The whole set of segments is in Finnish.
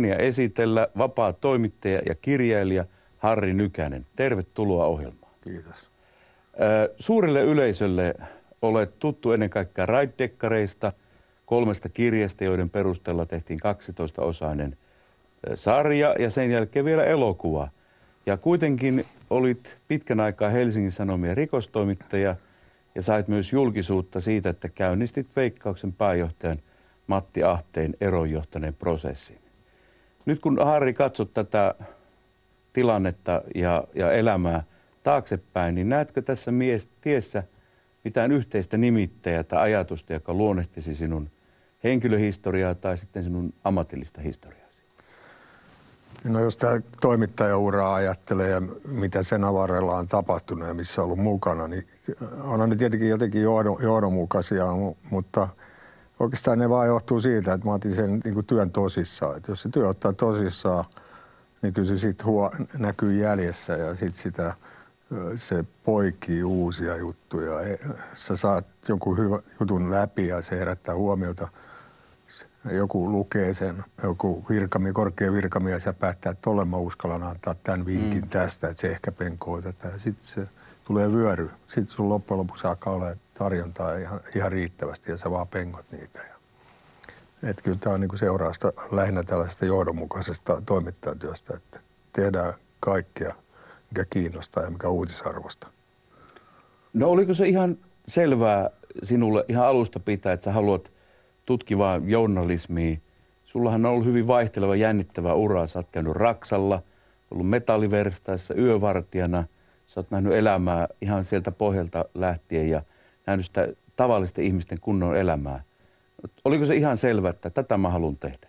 kunnia esitellä vapaa toimittaja ja kirjailija Harri Nykänen. Tervetuloa ohjelmaan. Kiitos. Suurelle yleisölle olet tuttu ennen kaikkea raiddekkareista, kolmesta kirjasta, joiden perusteella tehtiin 12-osainen sarja ja sen jälkeen vielä elokuva. Ja kuitenkin olit pitkän aikaa Helsingin Sanomien rikostoimittaja ja sait myös julkisuutta siitä, että käynnistit Veikkauksen pääjohtajan Matti Ahteen eronjohtaneen prosessin. Nyt kun Harri katsot tätä tilannetta ja, ja elämää taaksepäin, niin näetkö tässä mies, tiessä mitään yhteistä nimittäjää tai ajatusta, joka luonnehtisi sinun henkilöhistoriaa tai sitten sinun ammatillista historiaasi? No jos tämä toimittajauraa ajattelee ja mitä sen avarella on tapahtunut ja missä on ollut mukana, niin onhan ne tietenkin jotenkin johdonmukaisia, mutta – Oikeastaan ne vaan johtuu siitä, että mä otin sen niin kuin työn tosissaan. Että jos se työ ottaa tosissaan, niin kyllä se sitten huo, näkyy jäljessä ja sitten sitä se poikii uusia juttuja. E, sä saat jonkun hyvä jutun läpi ja se herättää huomiota. Joku lukee sen, joku virkami, korkea virkamies ja päättää, että tolle mä uskallan antaa tämän vinkin mm. tästä, että se ehkä penkoo tätä. Sitten se tulee vyöry. Sitten sun loppujen lopuksi alkaa olla tarjontaa ihan, ihan riittävästi ja sä vaan pengot niitä. Et kyllä tämä on niinku seurausta lähinnä tällaisesta johdonmukaisesta toimittajatyöstä, että tehdään kaikkea, mikä kiinnostaa ja mikä uutisarvosta. No oliko se ihan selvää sinulle ihan alusta pitää, että sä haluat tutkivaa journalismia? Sullahan on ollut hyvin vaihteleva, jännittävä ura. Sä oot käynyt Raksalla, ollut metalliverstaissa, yövartijana – sä oot nähnyt elämää ihan sieltä pohjalta lähtien ja nähnyt sitä tavallisten ihmisten kunnon elämää. Oliko se ihan selvä, että tätä mä haluan tehdä?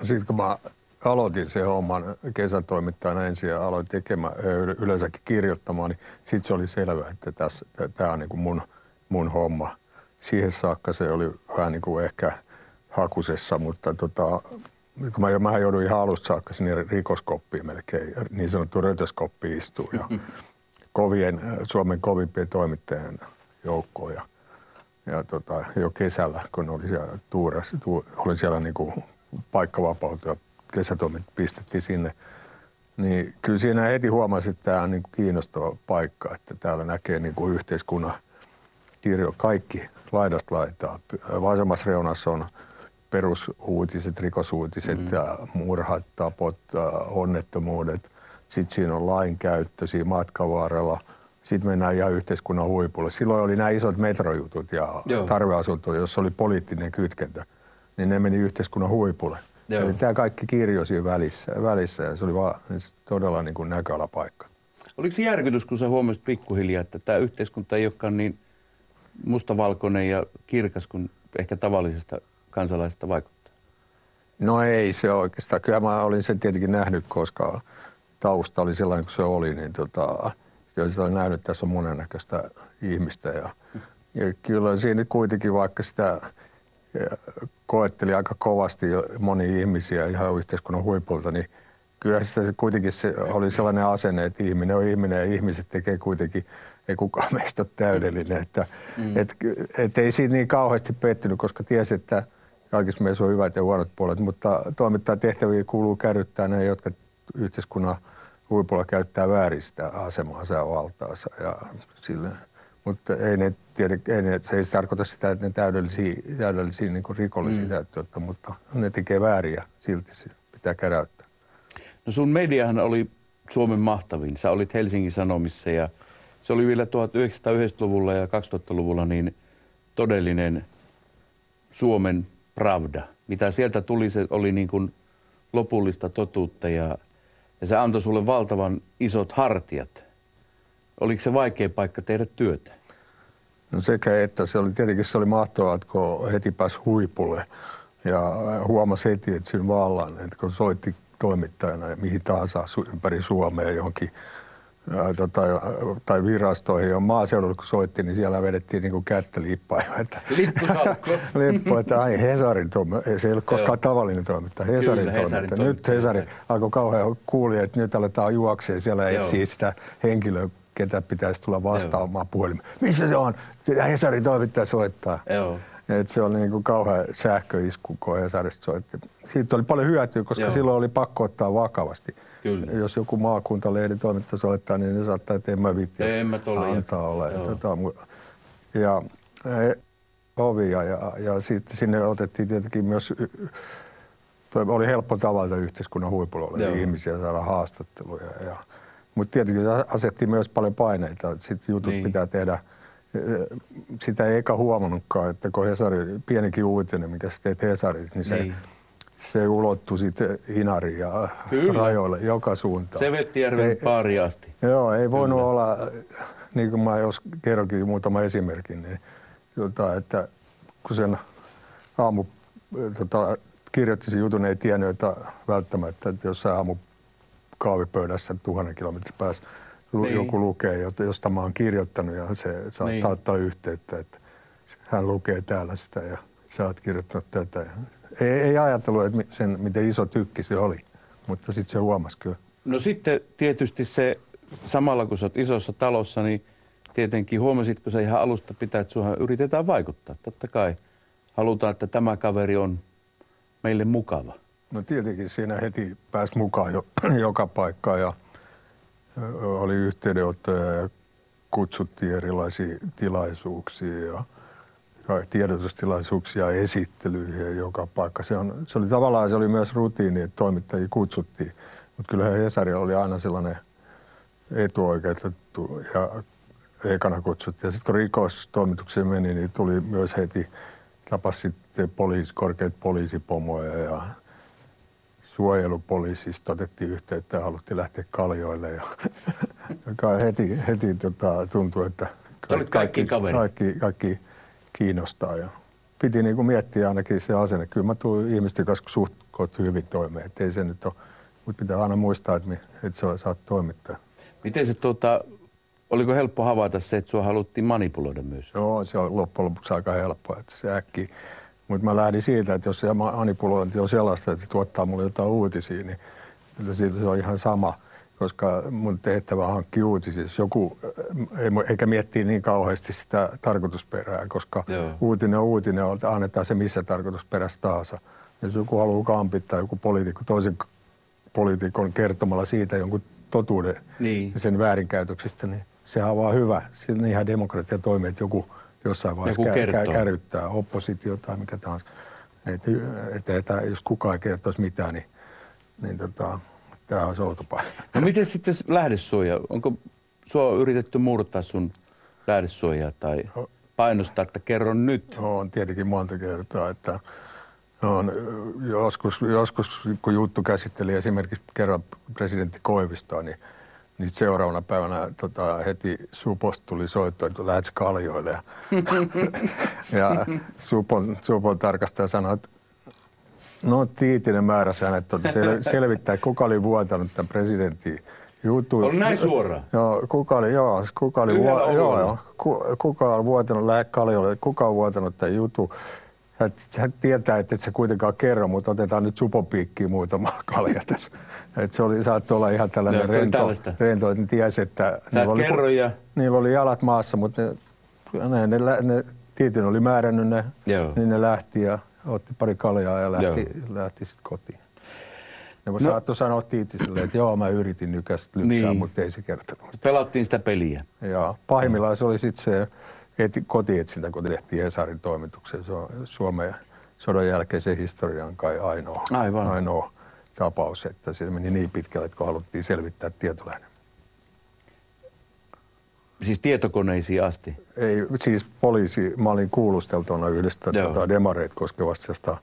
No sitten kun mä aloitin se homman kesätoimittajana ensin ja aloin tekemään, yleensäkin kirjoittamaan, niin sitten se oli selvä, että tämä on niin kuin mun, mun homma. Siihen saakka se oli vähän niin kuin ehkä hakusessa, mutta tota, kun mä, mä joudun ihan alusta saakka sinne rikoskoppiin melkein, niin sanottu rötöskoppi istuu. Ja, kovien, äh, Suomen kovimpien toimittajien joukkoon. Ja, ja tota, jo kesällä, kun oli siellä tuuras, tu, oli siellä niinku kuin paikkavapautu ja kesätoimit pistettiin sinne, niin kyllä siinä heti huomasi, että tämä on niinku kuin kiinnostava paikka, että täällä näkee niin kuin yhteiskunnan kirjo kaikki laidasta laitaa. Vasemmassa reunassa on perusuutiset, rikosuutiset, mm. Mm-hmm. murhat, tapot, äh, onnettomuudet – sitten siinä on lainkäyttö siinä matkan varrella. Sitten mennään ihan yhteiskunnan huipulle. Silloin oli nämä isot metrojutut ja Joo. tarveasunto, jossa oli poliittinen kytkentä, niin ne meni yhteiskunnan huipulle. Joo. Eli tämä kaikki kirjo siinä välissä, välissä ja se oli vaan, siis todella niin kuin näköalapaikka. Oliko se järkytys, kun sä huomasit pikkuhiljaa, että tämä yhteiskunta ei olekaan niin mustavalkoinen ja kirkas kuin ehkä tavallisesta kansalaisesta vaikuttaa? No ei se oikeastaan. Kyllä mä olin sen tietenkin nähnyt, koska tausta oli sellainen kuin se oli, niin tota, kyllä sitä oli nähnyt, että tässä on monennäköistä ihmistä. Ja, ja kyllä siinä kuitenkin, vaikka sitä koetteli aika kovasti moni ihmisiä ihan yhteiskunnan huipulta, niin kyllä sitä kuitenkin se oli sellainen asenne, että ihminen on ihminen ja ihmiset tekee kuitenkin, ei kukaan meistä ole täydellinen. Että, mm. et, et ei siitä niin kauheasti pettynyt, koska tiesi, että kaikissa meissä on hyvät ja huonot puolet, mutta toimittajan tehtäviä kuuluu kärryttää ne, jotka yhteiskunnan huipulla käyttää vääristä asemaansa ja valtaansa. Ja sille, mutta ei ne, tietenkin, ei ne, se ei tarkoita sitä, että ne täydellisiä, täydellisiä niin rikollisia mm. täytyy ottaa, mutta ne tekee vääriä silti, pitää käräyttää. No sun mediahan oli Suomen mahtavin. Sä olit Helsingin Sanomissa ja se oli vielä 1990-luvulla ja 2000-luvulla niin todellinen Suomen Pravda. Mitä sieltä tuli, se oli niin kuin lopullista totuutta ja ja se antoi sulle valtavan isot hartiat. Oliko se vaikea paikka tehdä työtä? No sekä että se oli tietenkin se oli mahtavaa, että kun heti pääsi huipulle ja huomasi heti, että siinä vallan, että kun soitti toimittajana mihin tahansa ympäri Suomea johonkin Tota, tai virastoihin on maaseudulla, kun soitti, niin siellä vedettiin niin kättä lippaa. Että, Lippu, että ai Hesarin toimittaja, se ei koskaan Joo. tavallinen toimittaja, Hesarin Kyllä, toimittaja. Hesarin nyt Hesari alkoi kauhean kuulia, että nyt aletaan juoksee siellä Joo. etsii sitä henkilöä, ketä pitäisi tulla vastaamaan puhelimeen. Missä se on? Hesarin toimittaja soittaa. Joo. Et se oli niin kuin kauhean sähköisku, kun Hesarista soitti siitä oli paljon hyötyä, koska Joo. silloin oli pakko ottaa vakavasti. Kyllä. Jos joku maakuntalehden toimittaja soittaa, niin ne saattaa, että en mä vittu antaa ole. Tota, ja e, ovia ja, ja sitten sinne otettiin tietenkin myös, oli helppo tavata yhteiskunnan huipulla olevia ihmisiä saada haastatteluja. Ja, mutta tietenkin se asetti myös paljon paineita, että sit jutut niin. pitää tehdä eh, sitä ei eka huomannutkaan, että kun Hesari, pienikin uutinen, mikä sä teet Hesari, niin, niin. se niin se sitten Inariaa rajoille joka suuntaan. Sevettijärven baari asti. Joo, ei voinut Kyllä. olla, niin kuin mä jos kerronkin muutama esimerkki, niin, tota, että kun sen aamu tota, kirjoitti sen jutun, ei tiennyt, että välttämättä, että jossain aamu kaavipöydässä tuhannen kilometrin päässä niin. joku lukee, josta mä oon kirjoittanut ja se saattaa niin. ottaa yhteyttä, että hän lukee täällä sitä ja sä oot kirjoittanut tätä. Ja ei, ei ajatellut että sen, miten iso tykki se oli, mutta sitten se huomasi kyllä. No sitten tietysti se, samalla kun sä oot isossa talossa, niin tietenkin huomasitko sä ihan alusta pitää, että suhan yritetään vaikuttaa. Totta kai halutaan, että tämä kaveri on meille mukava. No tietenkin siinä heti pääsi mukaan jo, joka paikka ja oli yhteydenottoja ja kutsuttiin erilaisiin tilaisuuksiin ja tiedotustilaisuuksia esittelyihin ja joka paikka. Se, on, se oli tavallaan se oli myös rutiini, että toimittajia kutsuttiin. Mutta kyllähän Hesari oli aina sellainen etuoikeutettu ja ekana kutsuttiin. Ja sitten kun rikostoimitukseen meni, niin tuli myös heti, tapas sitten poliisi, korkeat poliisipomoja ja suojelupoliisista otettiin yhteyttä ja haluttiin lähteä kaljoille. Ja, joka heti, heti tota, tuntui, että kaikki, kaikki, kaikki, kaikki kiinnostaa. Ja piti niin kuin miettiä ainakin se asenne. Kyllä mä tuun ihmisten kanssa suht hyvin toimeen, Et ei se nyt ole. Mutta pitää aina muistaa, että, että sä saat toimittaa. Miten se tuota, oliko helppo havaita se, että sua haluttiin manipuloida myös? Joo, se on loppujen lopuksi aika helppoa, että se äkkiä. Mutta mä lähdin siitä, että jos se manipulointi on sellaista, että se tuottaa mulle jotain uutisia, niin siitä se on ihan sama – koska mun tehtävä on hankkia uutisia, jos siis joku, eikä miettiä niin kauheasti sitä tarkoitusperää, koska Joo. uutinen on uutinen, annetaan se missä tarkoitusperässä tahansa. Jos joku haluaa kampittaa joku poliitikko toisen poliitikon kertomalla siitä jonkun totuuden niin. sen väärinkäytöksistä, niin sehän on vaan hyvä. Sillä ihan demokratia toimii, että joku jossain vaiheessa joku kär, kärryttää oppositio tai mikä tahansa. Että et, et, jos kukaan ei kertoisi mitään, niin, niin tota, Tämä on soutupaikka. No miten sitten lähdesuoja? Onko sua yritetty murtaa sun lähdesuojaa tai no- painostaa, että kerron nyt? No, on tietenkin monta kertaa, että no on, joskus, joskus, kun juttu käsitteli esimerkiksi kerran presidentti Koivistoa, niin, niin seuraavana päivänä tota, heti Suposta tuli soittoa, että lähdet kaljoille. Ja, ja Supon, Supon tarkastaja sanoi, että No Tiitinen määräsi hänet sel- selvittää, kuka oli vuotanut tämän presidentin jutun. On näin suora? Joo, kuka oli, joo, kuka oli, vuo- joo, joo, kuka on vuotanut, lähe Kaljolle, kuka on vuotanut tämän jutun. Hän, tietää, että et se kuitenkaan kerro, mutta otetaan nyt supopiikki muutama kalja tässä. Et se oli, saattoi olla ihan tällainen no, rento, rento, että tiesi, että niillä oli, kerro ja... niillä oli jalat maassa, mutta ne, ne, ne, ne Tiitin oli määrännyt ne, Joo. niin ne lähti ja otti pari kaljaa ja lähti, lähti sitten kotiin. Ne no. saattoi sanoa silleen, että joo, mä yritin nykästä lypsää, niin. mutta ei se kertonut. Pelattiin sitä peliä. Joo. Pahimmillaan se oli sitten se eti, kotietsintä, kun tehtiin Hesarin toimituksen. Se on Suomen sodan jälkeisen historian kai ainoa, Aivan. ainoa tapaus, että se meni niin pitkälle, että kun haluttiin selvittää tietolähde. Siis tietokoneisiin asti? Ei, siis poliisi. Mä olin kuulusteltuna yhdestä Joo. tota, demareit koskevasta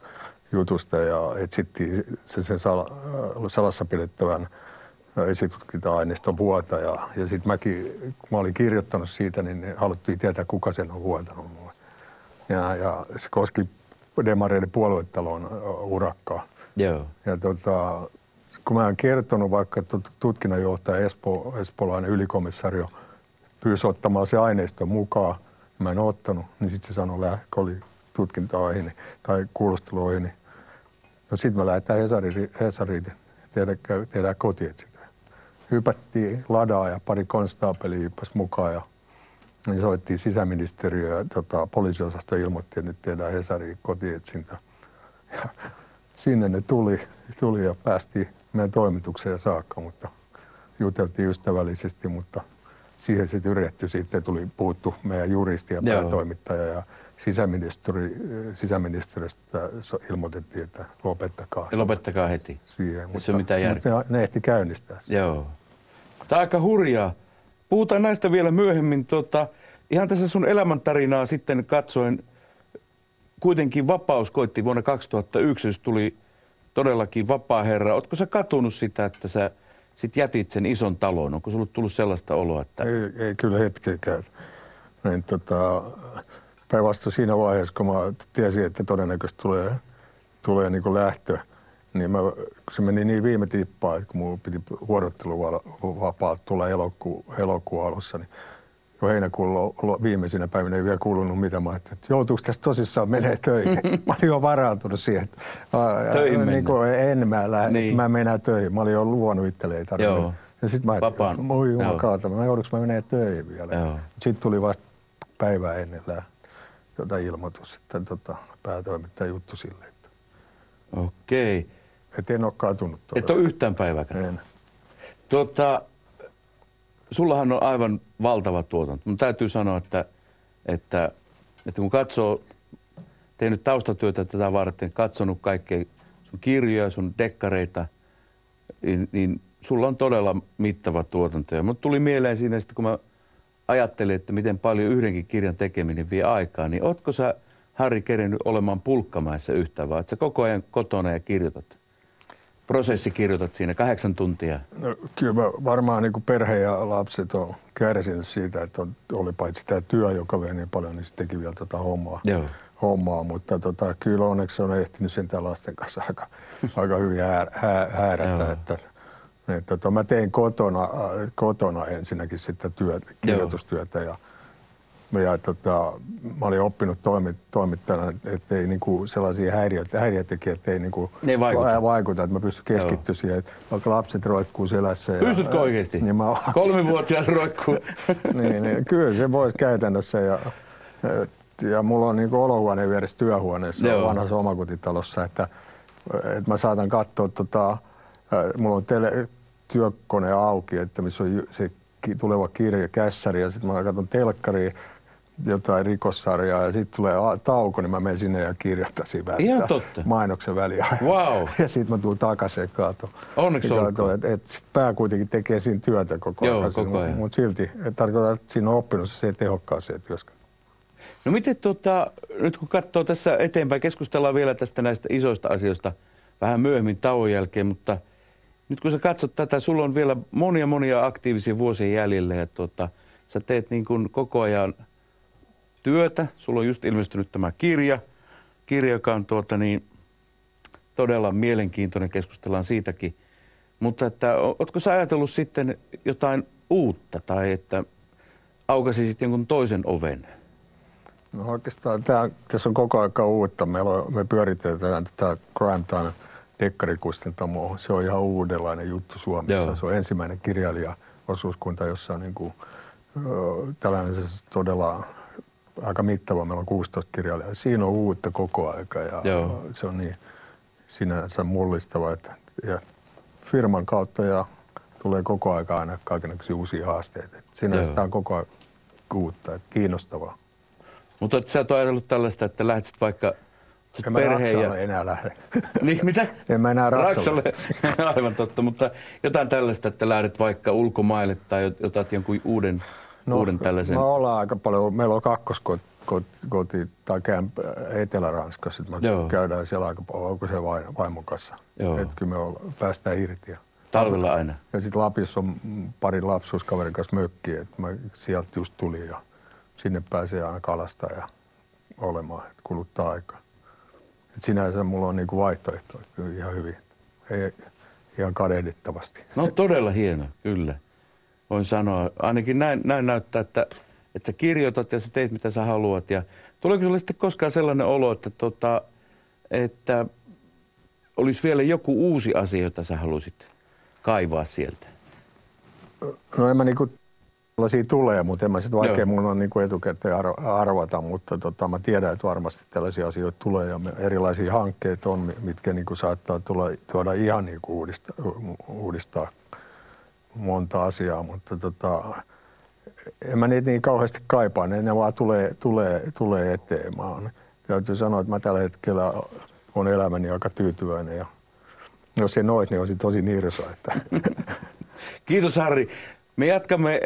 jutusta ja etsittiin se sen sal, äh, salassa pidettävän äh, esitutkinta-aineiston vuotaja. Ja, ja sitten mäkin, kun mä olin kirjoittanut siitä, niin haluttiin tietää, kuka sen on vuotanut mulle. Ja, ja se koski demareiden puoluetalon äh, urakkaa. Joo. Ja tota, kun mä oon kertonut vaikka tutkinnanjohtaja Espo, espolainen ylikomissario – pyysi ottamaan se aineisto mukaan. Mä en ottanut, niin sitten se sanoi, että oli tutkinta-aiheeni tai kuulusteluaiheeni. No sitten me lähdetään Hesariin, Hesariin tehdä, tehdä kotietsintä. Hypättiin ladaa ja pari konstaapelia hyppäsi mukaan ja niin soittiin sisäministeriöön ja tota, poliisiosasto ilmoitti, että nyt tehdään Hesariin kotietsintä. Ja sinne ne tuli, tuli ja päästiin meidän toimitukseen saakka, mutta juteltiin ystävällisesti, mutta siihen se tyrehty sitten tuli puuttu meidän juristi ja päätoimittaja ja sisäministeri, eh, sisäministeriöstä ilmoitettiin, että lopettakaa. Ja lopettakaa heti. Siihen, mutta, se on mitään järkeä. Mutta ne, ne ehti käynnistää sen. Joo. Tämä on aika hurjaa. Puhutaan näistä vielä myöhemmin. Tota, ihan tässä sun elämäntarinaa sitten katsoen, kuitenkin vapaus koitti vuonna 2001, tuli todellakin vapaa herra. Oletko sä katunut sitä, että sä sitten jätit sen ison talon. Onko sinulle tullut sellaista oloa, että... Ei, ei kyllä hetkeäkään. Niin, tota, päinvastoin siinä vaiheessa, kun mä tiesin, että todennäköisesti tulee, tulee niin lähtö, niin mä, se meni niin viime tippaan, että kun mun piti vuorotteluvapaat tulla elokuun, elokuun alussa, niin jo heinäkuun lo, viimeisinä päivinä ei vielä kuulunut mitä. Mä ajattelin, että joutuuko tässä tosissaan menee töihin? mä olin jo varautunut siihen, että töihin niin kuin, en mä lähde, niin. mä menen töihin. Mä olin jo luonut tarvitse. Joo. Ja sitten mä ajattelin, voi jumakauta, mä joudunko mä menee töihin vielä. Sitten tuli vasta päivää ennen jotain ilmoitus, että tota, päätoimittaja juttu sille. Että... Okei. Okay. Että en ole kaatunut. todella. Et ole yhtään päiväkään. En. Tota, sullahan on aivan valtava tuotanto. Mun täytyy sanoa, että, että, että kun katsoo, tehnyt taustatyötä tätä varten, katsonut kaikkea sun kirjoja, sun dekkareita, niin, niin sulla on todella mittava tuotanto. Ja tuli mieleen siinä että kun mä ajattelin, että miten paljon yhdenkin kirjan tekeminen vie aikaa, niin ootko sä Harri kerennyt olemaan pulkkamaissa yhtä, vaan että sä koko ajan kotona ja kirjoitat? prosessi kirjoitat siinä, kahdeksan tuntia? No, kyllä mä varmaan niin perhe ja lapset on kärsinyt siitä, että oli paitsi tämä työ, joka vei niin paljon, niin teki vielä tuota hommaa. Joo. hommaa. Mutta tota, kyllä onneksi on ehtinyt sen lasten kanssa aika, aika hyvin här, hää, häärätä. Että, Että, että, tota, mä tein kotona, äh, kotona ensinnäkin sitä työt, kirjoitustyötä ja ja tota, mä olin oppinut toimit, toimittajana, että ei niinku sellaisia häiriöitä, häiriötekijät ei, niinku ne ei vaikuta. vaikuta, että mä pystyn Joo. siihen, että vaikka lapset roikkuu selässä. Ja, Pystytkö oikeasti? Niin mä... Kolmivuotias roikkuu. niin, niin, kyllä se voisi käytännössä ja, ja mulla on niinku olohuone vieressä työhuoneessa Joo. vanhassa omakotitalossa, että, että mä saatan katsoa, tota, mulla on tele, työkone auki, että missä on se tuleva kirja, kässäri ja sitten mä katson telkkariin jotain rikossarjaa ja sitten tulee tauko, niin mä menen sinne ja kirjoittaisin väliin. Ihan totta. Mainoksen väliä. Wow. Ja sitten mä tuun takaisin ja kato. Onneksi ja kato, et, et pää kuitenkin tekee siinä työtä koko Joo, ajan. Koko ajan. Mutta silti et tarkoittaa, että siinä on oppinut se se työskentely. No miten tuota, nyt kun katsoo tässä eteenpäin, keskustellaan vielä tästä näistä isoista asioista vähän myöhemmin tauon jälkeen, mutta nyt kun sä katsot tätä, sulla on vielä monia monia aktiivisia vuosia jäljellä ja tuota, sä teet niin kuin koko ajan – työtä. Sulla on just ilmestynyt tämä kirja, kirja joka on tuota niin, todella mielenkiintoinen, keskustellaan siitäkin. Mutta että, ootko sä ajatellut sitten jotain uutta tai että sitten jonkun toisen oven? No oikeastaan tää, tässä on koko aika uutta. Meillä on, me pyöritetään tätä Time dekkarikustantamo. Se on ihan uudenlainen juttu Suomessa. Joo. Se on ensimmäinen kirjailija osuuskunta, jossa on niin kuin, tällainen siis todella aika mittava, meillä on 16 kirjailijaa. Siinä on uutta koko aika ja Joo. se on niin sinänsä mullistava, että ja firman kautta ja tulee koko aika aina kaikenlaisia uusia haasteita. Sinänsä on koko ajan uutta, että kiinnostavaa. Mutta sä et ajatellut tällaista, että lähdet vaikka en mä perheen ja... enää lähde. Niin, mitä? En mä enää Raksalle. Raksalle. Aivan totta, mutta jotain tällaista, että lähdet vaikka ulkomaille tai otat jonkun uuden no, uuden tällaisen? Me ollaan aika paljon, meillä on kakkoskoti koti, tai camp Etelä-Ranskassa, että me käydään siellä aika paljon, onko se vaimon kanssa. että Hetki me olla, päästään irti. Ja, Talvella aina? Ja sitten Lapissa on mm, pari lapsuuskaverin kanssa mökki, että mä sieltä just tulin ja sinne pääsee aina kalastaa ja olemaan, että kuluttaa aikaa. Et sinänsä mulla on niinku vaihtoehtoja ihan hyvin, ei ihan kadehdittavasti. No todella hieno, kyllä voin sanoa. Ainakin näin, näin näyttää, että, että sä kirjoitat ja sä teet mitä sä haluat. Ja tuleeko sinulle sitten koskaan sellainen olo, että, tota, että olisi vielä joku uusi asia, jota sä halusit kaivaa sieltä? No en mä niinku tällaisia tulee, mutta en mä sit vaikea Joo. mun on niinku etukäteen arvata, mutta tota, mä tiedän, että varmasti tällaisia asioita tulee ja erilaisia hankkeita on, mitkä niinku saattaa tulla, tuoda ihan niinku uudistaa, uudistaa monta asiaa, mutta tota, en mä niitä niin kauheasti kaipaa, ne, ne vaan tulee, tulee, tulee eteen. Mä on, täytyy sanoa, että mä tällä hetkellä on elämäni aika tyytyväinen ja jos se noit, niin on tosi nirsa. Että. Kiitos Harri. Me jatkamme